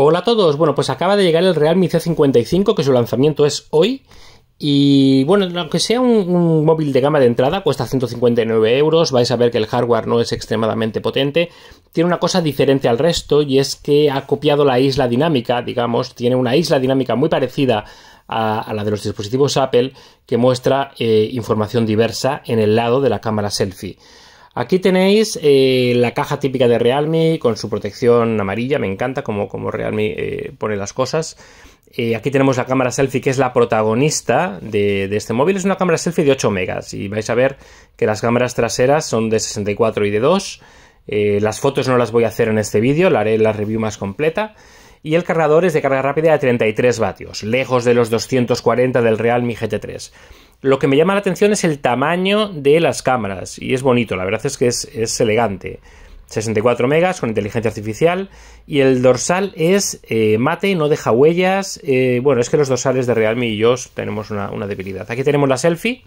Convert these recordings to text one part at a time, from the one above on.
Hola a todos, bueno pues acaba de llegar el Realme C55 que su lanzamiento es hoy y bueno, aunque sea un, móvil de gama de entrada, cuesta 159 euros, vais a ver que el hardware no es extremadamente potente, tiene una cosa diferente al resto y es que ha copiado la isla dinámica, digamos, tiene una isla dinámica muy parecida a, la de los dispositivos Apple que muestra eh, información diversa en el lado de la cámara selfie. Aquí tenéis eh, la caja típica de Realme con su protección amarilla, me encanta como, Realme eh, pone las cosas. Eh, aquí tenemos la cámara selfie que es la protagonista de, este móvil, es una cámara selfie de 8 megas y vais a ver que las cámaras traseras son de 64 y de 2. las fotos no las voy a hacer en este vídeo, la haré la review más completa y el cargador es de carga rápida de 33 vatios, lejos de los 240 del Realme GT3. Lo que me llama la atención es el tamaño de las cámaras, y es bonito, la verdad es que es, elegante. 64 megas con inteligencia artificial y el dorsal es eh, mate, no deja huellas. Eh, bueno, es que los dorsales de Realme y yo tenemos una, debilidad. Aquí tenemos la selfie,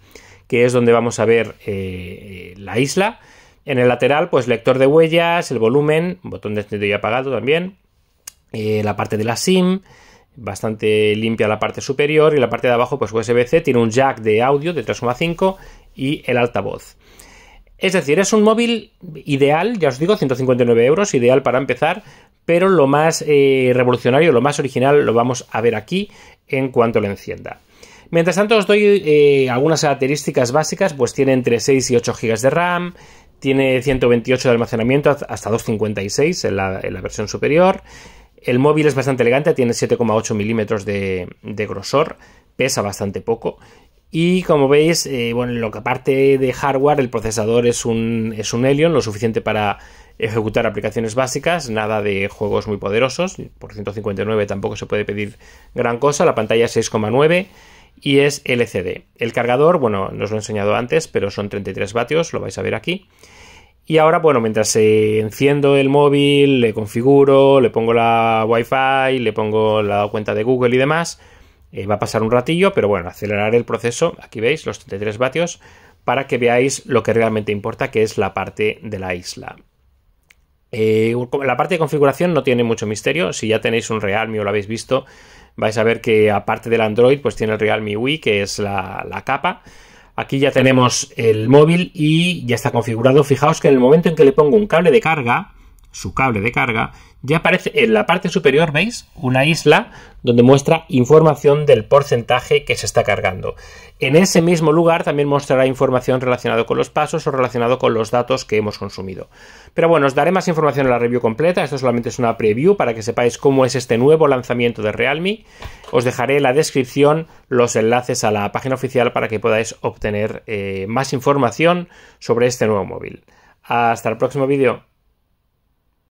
que es donde vamos a ver eh, la isla. En el lateral, pues lector de huellas, el volumen, botón de encendido y apagado también. Eh, la parte de la SIM, bastante limpia la parte superior y la parte de abajo pues USB-C tiene un jack de audio de 3,5 y el altavoz. Es decir, es un móvil ideal, ya os digo, 159 euros, ideal para empezar, pero lo más eh, revolucionario, lo más original lo vamos a ver aquí en cuanto lo encienda. Mientras tanto os doy eh, algunas características básicas, pues tiene entre 6 y 8 GB de RAM, tiene 128 de almacenamiento hasta 256 en la versión superior, el móvil es bastante elegante, tiene 7,8 milímetros de, grosor, pesa bastante poco. Y como veis, eh, bueno, lo que aparte de hardware, el procesador es un, es un Helion, lo suficiente para ejecutar aplicaciones básicas, nada de juegos muy poderosos. Por 159 tampoco se puede pedir gran cosa. La pantalla es 6,9 y es LCD. El cargador, bueno, no os lo he enseñado antes, pero son 33 vatios, lo vais a ver aquí. Y ahora, bueno, mientras enciendo el móvil, le configuro, le pongo la Wi-Fi, le pongo la cuenta de Google y demás, eh, va a pasar un ratillo, pero bueno, aceleraré el proceso, aquí veis los 33 vatios, para que veáis lo que realmente importa, que es la parte de la isla. Eh, la parte de configuración no tiene mucho misterio, si ya tenéis un Realme o lo habéis visto, vais a ver que aparte del Android, pues tiene el Realme Wii, que es la, la capa. Aquí ya tenemos el móvil y ya está configurado. Fijaos que en el momento en que le pongo un cable de carga, su cable de carga, ya aparece en la parte superior, ¿veis? Una isla donde muestra información del porcentaje que se está cargando. En ese mismo lugar también mostrará información relacionada con los pasos o relacionado con los datos que hemos consumido. Pero bueno, os daré más información en la review completa. Esto solamente es una preview para que sepáis cómo es este nuevo lanzamiento de Realme. Os dejaré en la descripción los enlaces a la página oficial para que podáis obtener eh, más información sobre este nuevo móvil. Hasta el próximo vídeo.